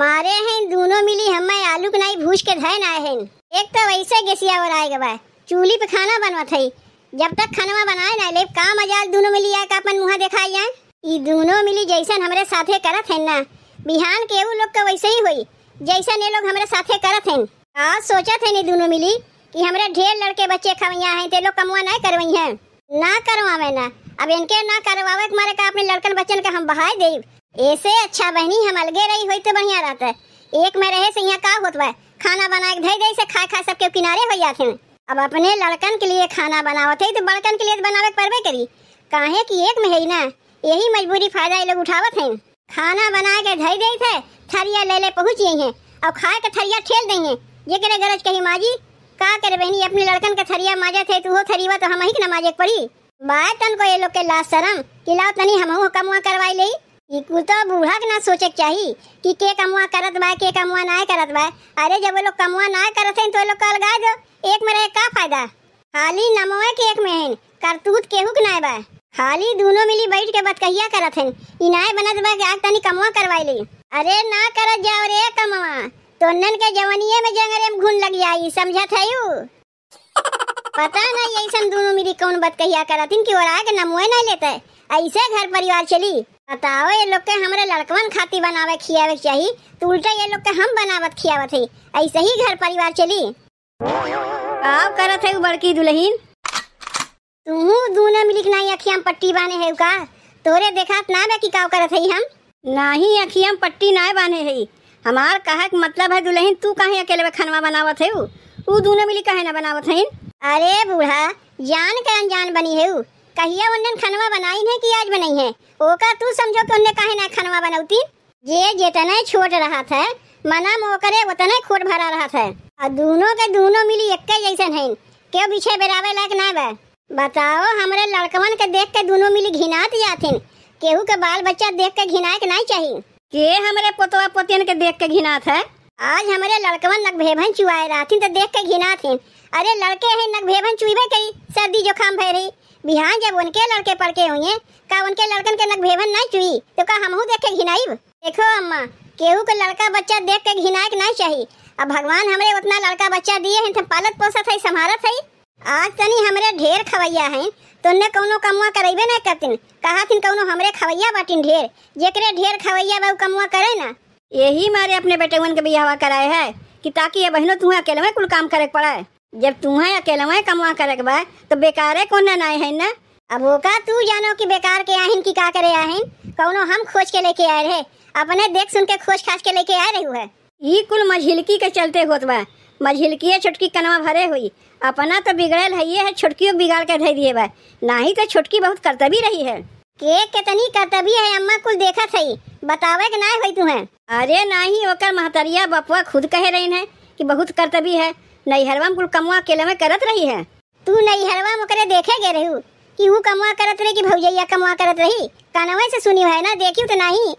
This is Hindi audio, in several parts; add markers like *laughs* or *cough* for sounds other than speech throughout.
मारे हैं दोनों मिली हमें आलू के नहीं भूज के धन आए हैं एक तो वैसे गेसिया और आए भाई चूली पे खाना बनवत है जब तक खाना बनाए ना ले का मजा दोनों मिली आए का अपन मुहा दिखाई जाए ये दोनों मिली जैसन हमारे साथे करत हैं ना बिहान के वो लोग का तो वैसे ही हुई जैसन ये लोग हमारे साथे करत हैं आज सोचा थे नहीं दोनों मिली कि हमारे ढेर लड़के बच्चे खवैया हैं तो लोग कमुआ नहीं करवाई हैं ना करवा मैं ना अब इनके ना करवावे मारे का अपने लड़कन बच्चन का हम बहाय दे ऐसे अच्छा बहनी हम अलगे रही होते तो बढ़िया रहता है एक में रहे से यहाँ का होता है खाना बना के धई से खा खा सबके किनारे हो जाते हैं अब अपने लड़कन के लिए खाना बनाओ थे तो बड़कन के लिए तो बनावे परबे करी काहे कि एक में है ना यही मजबूरी फायदा ये लोग उठावत हैं खाना बना के धई दे थे थरिया ले ले पहुँच गई हैं अब खा के थरिया ठेल देंगे ये करे गरज कही माजी का करे बहनी अपने लड़कन का थरिया माजा थे तो वो थरिया तो हम ही ना माजे पड़ी बात तन को ये लोग के लाश शरम किलाओ तनी हम कमुआ करवाई ली इकू तो बूढ़ा के ना सोचे चाहिए कि के कमवा करत बा के कमवा ना करत बा अरे जब वो लोग कमवा ना करत हैं तो लोग कल गा दो एक में रहे का फायदा खाली नमोए के एक में हैं करतूत के हुक ना बा खाली दोनों मिली बैठ के बात कहिया करत हैं इनाए बनत बा आज तनी कमवा करवाई ली अरे ना करत जाओ रे कमवा तो नन के जवनिए में जंगरे में घुन लग जाई समझत है यू पता नहीं ऐसा दोनों मिली कौन बात कहिया करत हैं कि और आके नमोए ना लेता है ऐसे घर परिवार चली बताओ ये लोग के हमारे लड़कवन खाती बनावे खियावे चाहिए तो उल्टा ये लोग के हम बनावत खियावत है ऐसे ही घर परिवार चली आप करत है बड़की दुल्हन तू दूने में नहीं अखियाम पट्टी बाने है का तोरे देखात ना बे की काव करत है हम नहीं अखियाम पट्टी ना बाने है हमार कहक मतलब है दुल्हन तू कहीं अकेले में खनवा बनावत है वो दूने मिली कहे ना बनावत है अरे बूढ़ा जान के अनजान बनी है कहिया उन्हें खनवा बनाई है कि आज बनाई है ओका तू समझो कि उन्हें कहे ना खनवा बनौती जे जितने छोट रहा था मना मोकरे उतने खोट भरा रहा था और दोनों के दोनों मिली एक जैसे है क्यों पीछे बेरावे लायक ना बे बताओ हमारे लड़कवन के देख के दोनों मिली घिनात जाथिन केहू के बाल बच्चा देख के घिनाए के नहीं चाहिए के हमारे पोतवा पोतियन के देख के घिनात है आज हमारे लड़कवन नक भेभन चुआए थी तो देख के घिनाथिन अरे लड़के हैं नक भेभन चुईबे कई सर्दी जुकाम भरी बिहान जब उनके लड़के पड़के हुए का उनके लड़कन के नक भेवन नहीं चुई तो का हमहू देख के घिनाइब देखो अम्मा केहू के लड़का बच्चा देख के घिनाए के नहीं चाहिए अब भगवान हमारे उतना लड़का बच्चा दिए हैं तो पालत पोसत है संभारत है आज तनी हमारे ढेर खवैया हैं तो ने कौनो कमुआ करेबे न करतिन कहा थिन कौनो हमारे खवैया बाटिन ढेर जेकरे ढेर खवैया बा कमुआ करे ना यही मारे अपने बेटे के बियाह कराए है कि ताकि ये बहनों तुम्हें अकेले में कुल काम करे पड़ा है जब तुम्हें अकेलवे कमवा करक बा तो बेकारे कोना आए है ना अब वो का तू जानो कि बेकार के आहिन की का करे आहिन कौनो हम खोज के लेके आए रहे अपने देख सुन के खोज खास के लेके आए रही है ये कुल मझिलकी के चलते होत बा मझिलकी छुटकी कनवा भरे हुई अपना तो बिगड़ल है ये है छुटकी बिगाड़ के धर दिए बा ना ही तो छुटकी बहुत करतबी रही है के कितनी करतबी है अम्मा कुल देखा सही बतावे के ना हुई है अरे ना ही महतरिया बपुआ खुद कह रही है कि बहुत करतबी है नैहरवा में कुल कमुआ अकेले में करत रही है तू नैहरवा में करे देखे गे रहू कि वो कमुआ करत रही कि भौजैया कमुआ करत रही कानवे से सुनी है ना देखी तो नहीं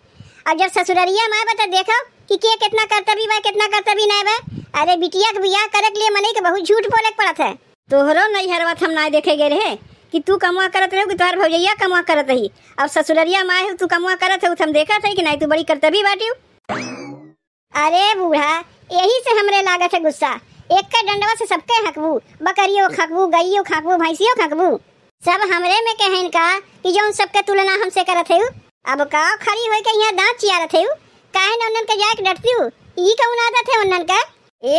अब जब ससुररिया माए बता तो देखो कि के कितना कर्तव्य वह कितना कर्तव्य नहीं वह अरे बिटिया के बियाह करे के लिए मने के बहुत झूठ बोले पड़त है तोहरो नैहरवा हम ना देखे गे रहे कि तू कमुआ करत रहे कि तुहार भौजैया कमुआ करत रही अब ससुररिया माए है तू कमुआ करत है हम देखा था कि नहीं तू बड़ी कर्तव्य बाटी अरे बूढ़ा यही से हमरे लागत है गुस्सा एक का डंडवा से सबके हकबू बकरियो खकबू गईयो खकबू भैंसियो खकबू सब हमरे में कहे इनका कि जो उन सबके तुलना हमसे करत है अब का खरी होई के यहाँ दांत चिया चियारत है काहे न उनन के जाए के डटती ई का उन आदत है उनन का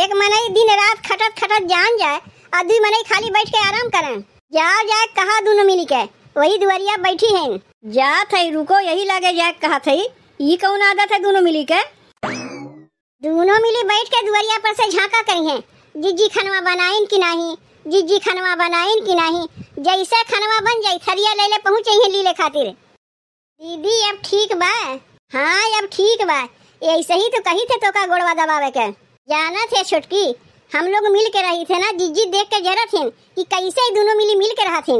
एक मने दिन रात खटत खटत जान जाए और मने खाली बैठ के आराम करें जाओ जाए कहा दोनों मिली के वही दुवरिया बैठी हैं जा थे रुको यही लागे जाए कहा थे ई कौन आदत है दोनों मिली के दोनों मिली बैठ के दुवरिया पर से झांका करी हैं जीजी खनवा बनाइन कि नहीं जीजी खनवा बनाइन कि नहीं जैसे खनवा बन जाई थरिया ले ले पहुँचे हैं लीले खातिर दीदी अब ठीक बा हाँ अब ठीक बा ऐसे ही तो कही थे तो का गोड़वा दबावे के जाना थे छुटकी हम लोग मिल के रही थे ना जीजी देख के जरा थी कि कैसे दोनों मिली मिल के रहा थी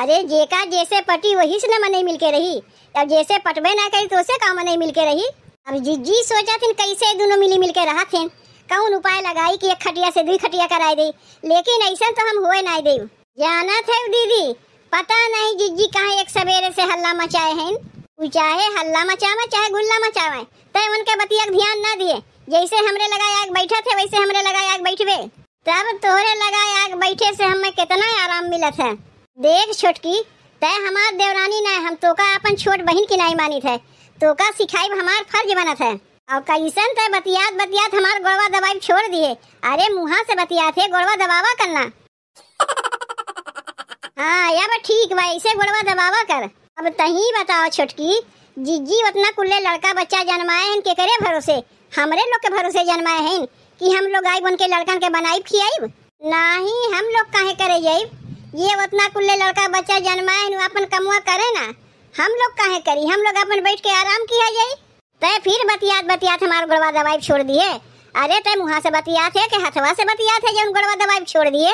अरे जेका जैसे पटी वही से ना मने मिल के रही अब जैसे पटबे ना करी तो उसे का मने मिल के रही अब जीजी सोचा थी कैसे दोनों मिली मिल के रहा थी कौन उपाय लगाई कि एक खटिया से दुई खटिया कराई दे लेकिन ऐसा तो हम हुए नहीं दे जाना थे दीदी पता नहीं जिज्जी कहाँ एक सवेरे से हल्ला मचाए हैं चाहे हल्ला मचावे चाहे गुल्ला मचावे तय उनके बतिया ध्यान ना दिए जैसे हमरे लगाए आग बैठा थे वैसे हमरे लगाए आग बैठवे तब तोहरे लगाए आग बैठे से हमें कितना आराम मिलत है देख छोटकी तय हमार देवरानी ना हम तोका अपन छोट बहन की नहीं मानी थे तोका सिखाई हमार फर्ज बनत है और कैसन तय बतियात बतियात हमार गोड़वा दबाई छोड़ दिए अरे मुहा से बतियात है गोड़वा दबावा करना हाँ या बस ठीक भाई इसे गोड़वा दबावा कर अब तही बताओ छोटकी जीजी उतना कुल्ले लड़का बच्चा जन्माए हैं के करे भरोसे हमरे लोग के भरोसे जन्माए हैं कि हम लोग आइब उनके लड़कन के बनाई बनाइब ना ही हम लोग कहे करे जाइब ये उतना कुल्ले लड़का बच्चा जन्माए अपन कमुआ करे ना हम लोग कहे करी हम लोग अपन बैठ के आराम किया जाइब तय तो फिर बतियात बतियात हमारो गुड़वा दवाई छोड़ दिए अरे तय तो मुहा से बतियात है के हथवा से बतियात है जौन गुड़वा दवाई छोड़ दिए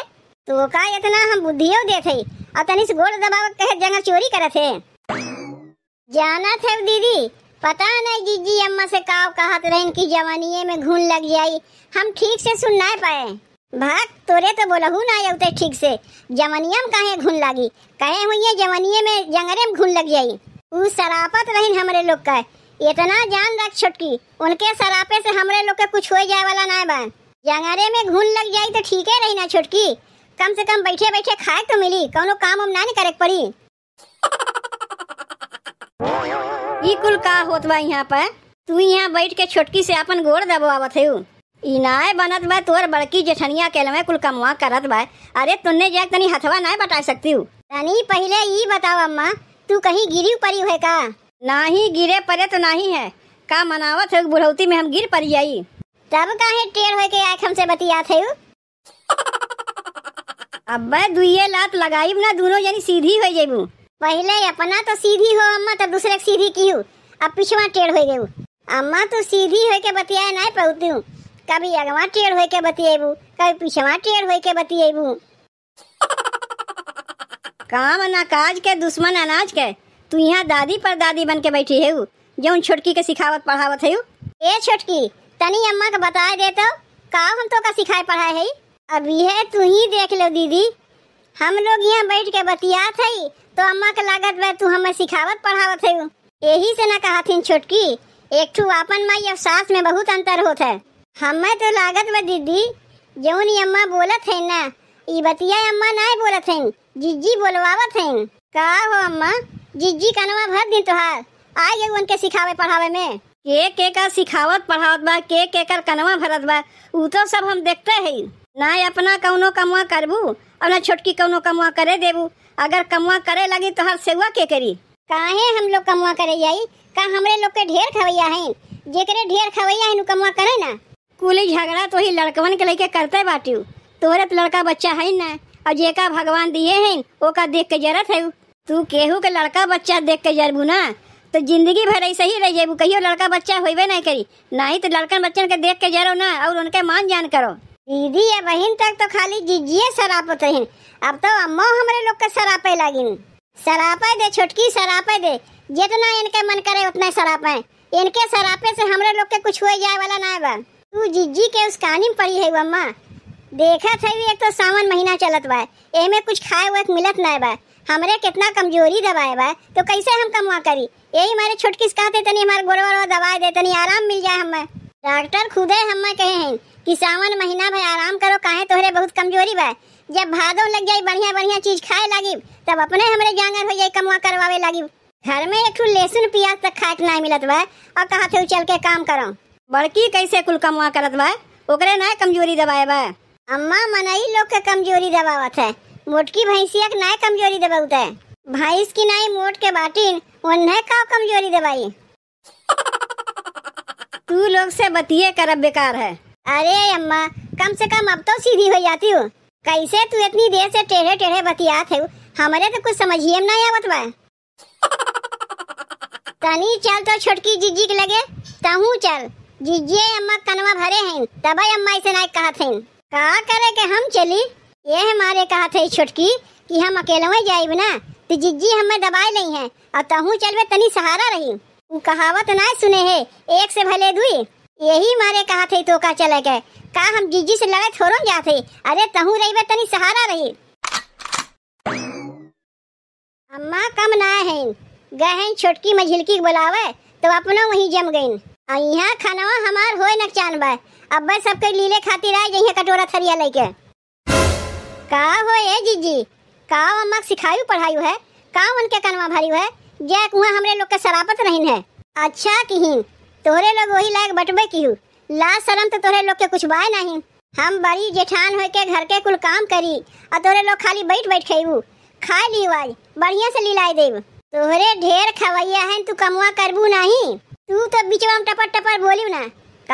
तो का इतना हम बुद्धियो दे थे और तनिस गोड़ दबाव कहे जंगल चोरी करे थे जाना थे दीदी पता नहीं जीजी अम्मा से काव कहत रहन की जवानिए में घून लग जाई हम ठीक से सुन ना पाए भाग तोरे तो बोलहू ना अवते ठीक से जवनिया में काहे घुन लागी कहे हुई है जवनिये में जंगरे में घुन लग जाई उ सरापत रहिन हमारे लोग का इतना जान रख छुटकी उनके सरापे से हमरे लोग के कुछ हो जाए वाला ना बन जंगारे में घुन लग जाई तो ठीक है रही ना छुटकी कम से कम बैठे बैठे खाए तो मिली कौन काम हम ना करे पड़ी ये कुल का होत बा यहाँ पर तू यहाँ बैठ के छुटकी से अपन गोर दबावत है इनाय बनत बा तोर बड़की जेठनिया के लमे कुल कमवा करत बा अरे तुमने जाक तनी हथवा ना बटा सकती हूँ तनी पहले ये बताओ अम्मा तू कहीं गिरी परी है का ना ही गिरे परे तो नहीं है का मनावत है बुढ़ौती में हम गिर पड़ आई तब काहे टेर हो के आंख हमसे बतियात है *laughs* अब्बे दुइये लात लगाई ना दोनों यानी सीधी हो जेबू पहले अपना तो सीधी हो अम्मा तब दूसरे सीधी की हूँ अब पिछवा टेढ़ हो गयो अम्मा तो सीधी हो के बतियाए नहीं हूँ कभी अगवा टेढ़ हो के बतियाबू कभी पिछवा टेढ़ हो के बतियाबू *laughs* काम ना काज के दुश्मन अनाज के तू यहाँ दादी पर दादी बन के बैठी है जौन छोटकी के सिखावत पढ़ावत है ए छोटकी तनी अम्मा के बता दे तो का हम तो का सिखाए पढ़ाए है अभी है तू ही देख लो दीदी हम लोग यहाँ बैठ के बतिया है तो अम्मा के लागत में तू हमें सिखावत पढ़ावत है यही से ना थी छोटकी एक ठू अपन माई और सास में बहुत अंतर होता है हमें तो लागत में दीदी जौन अम्मा बोलत है ना ये बतिया अम्मा ना बोलत है जीजी बोलवावत है का हो अम्मा जीजी कनवा भर दिन तोहार आए गए उनके सिखावे पढ़ावे में के के का सिखावत पढ़ावत बा के के कर कनवा भरत बा उ तो सब हम देखते हैं ना अपना कौनो कमवा करबू और ना छोटकी कौनो कमवा करे देबू अगर कमवा करे लगी तो हर सेवा के करी काहे हम लोग कमवा करे जाई का हमरे लोग के ढेर खवैया हैं जेकरे ढेर खवैया हैं कमवा करे ना कुली झगड़ा तो ही लड़कवन के लेके करते बाटियो तोरे तो लड़का बच्चा है ना और जेका भगवान दिए हैं ओका देख के जरूरत है तू केहू के लड़का बच्चा देख के जरबू ना तो जिंदगी भर ऐसे ही रह जेबू कहियो लड़का बच्चा होबे नहीं करी नहीं तो लड़कन बच्चन के देख के जरो ना और उनके मान जान करो दीदी या बहन तक तो खाली जीजिए सरापत हन अब तो अम्मो हमारे लोग के सरापे लागिन सरापे दे छोटकी सरापे दे जितना इनके मन करे उतना सरापे इनके सरापे से हमारे लोग के कुछ हो जाए वाला ना बा तू जीजी के उस कहानी में पड़ी है अम्मा देखा था एक तो सावन महीना चलत बा एमे कुछ खाए हुए मिलत ना बा हमारे कितना कमजोरी दबाए बा तो कैसे हम कमवा करी यही हमारे छोटकिस कहते तनी हमारे गोरवा गोरवा दवाई दे तनी आराम मिल जाए हमें डॉक्टर खुदे हमें कहे हैं कि सावन महीना भाई आराम करो काहे तोहरे बहुत कमजोरी बा जब भादो लग जाए बढ़िया बढ़िया चीज खाए लगी तब अपने हमारे जानवर हो जाई कमवा करवावे लगी घर में एक लहसुन प्याज तक खाए ना मिलत बा और कहा थे चल के काम करो बड़की कैसे कुल कमवा करत बा ओकरे ना कमजोरी दबाए बा अम्मा मनाई लोग के कमजोरी दबावत है मोटकी भैंसिया के नए कमजोरी है भैंस की नाई मोट के बाटिन उन्हें का कमजोरी देवाई *laughs* तू लोग से बतिये करब बेकार है अरे अम्मा कम से कम अब तो सीधी हो जाती हूँ कैसे तू इतनी देर से टेढ़े टेढ़े बतिया थे हमारे तो कुछ समझिए ना आवत बा *laughs* तनी चल तो छोटकी जीजी के लगे तहू चल जीजिए अम्मा कनवा भरे हैं तब अम्मा ऐसे नाई कहा थे का करे के हम चली ये हमारे कहा थे छुटकी कि हम अकेले में जाइब ना तो जिज्जी हमें दबाए नहीं है और तहूँ चलबे तनी सहारा रही कहावत ना सुने है एक से भले दुई यही मारे कहा थे तो का चले गए का हम जिज्जी से लड़े थोड़ो थे अरे तहूँ रही तनी सहारा रही अम्मा कम ना है गए छोटकी मझिलकी बुलावे तो अपनो वही जम गईन यहाँ खानवा हमार होए नक चान बा सबके लीले खातिर आए जही कटोरा थरिया लेके का हो ए जीजी का अम्मा सिखायो पढ़ायो है का मन के कनवा भरी है जे कुआ हमरे लोग के शराबत नहीं है अच्छा किहिन तोरे लोग वही लायक बटबे की ला शर्म तो तोरे लोग के कुछ बाय नहीं हम बड़ी जेठान हो के घर के कुल काम करी और तोरे लोग खाली बैठ बैठ खेबु खा लियो आज बढ़िया से लीलाए देब तोरे ढेर खवैया है तू कमवा करबु नहीं तू तो बीचवा में टपर टपर बोलियो ना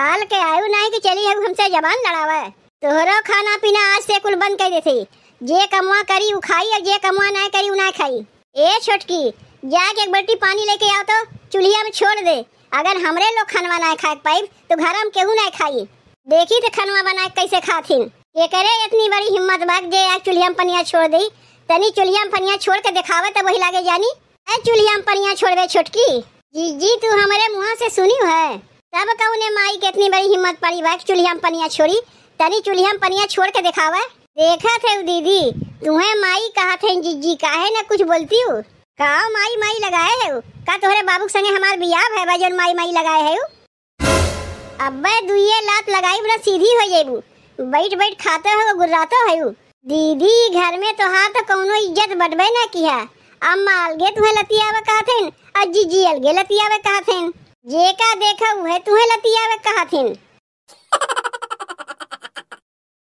काल के आयो नहीं कि चली है हमसे जवान लड़ावा है तोहरो खाना पीना आज से कुल बंद कर दे थी जे कमवा करी उ खाई और जे कमवा ना करी उ ना खाई ए छोटकी जाके एक बट्टी पानी लेके आओ तो चूल्हिया में छोड़ दे अगर हमरे लोग खनवा ना खाए पाई तो घर में केहू ना खाई देखी तो खनवा बना कैसे खाथिन ये करे इतनी बड़ी हिम्मत बाग जे आज चूल्हिया में पनिया छोड़ दी तनी चूल्हिया में पनिया छोड़ के दिखावे तो वही लागे जानी ए चूल्हिया में पनिया छोड़ दे छोटकी जी जी तू हमारे मुँह से सुनी है तब कहू ने माई के इतनी बड़ी हिम्मत पड़ी भाग चूल्हिया में पनिया छोड़ी तनी चूल्हियम पनिया छोड़ के दिखावे देखा थे दीदी तुम्हें माई कहा थे जीजी काहे ना कुछ बोलती हूँ का माई माई लगाए है का तोहरे बाबू संगे हमारे बिया है भाई माई माई लगाए है अब दुए लात लगाई बड़ा सीधी हो जेबू बैठ बैठ खाते हो गुर्राते है दीदी घर में तोहार तो कौनो इज्जत बटबे ना है अम्मा अलगे तुम्हें लतियावे कहा थे और जीजी अलगे लतियावे कहा थे जे का देखा उहे तुम्हें लतियावे कहा कहथिन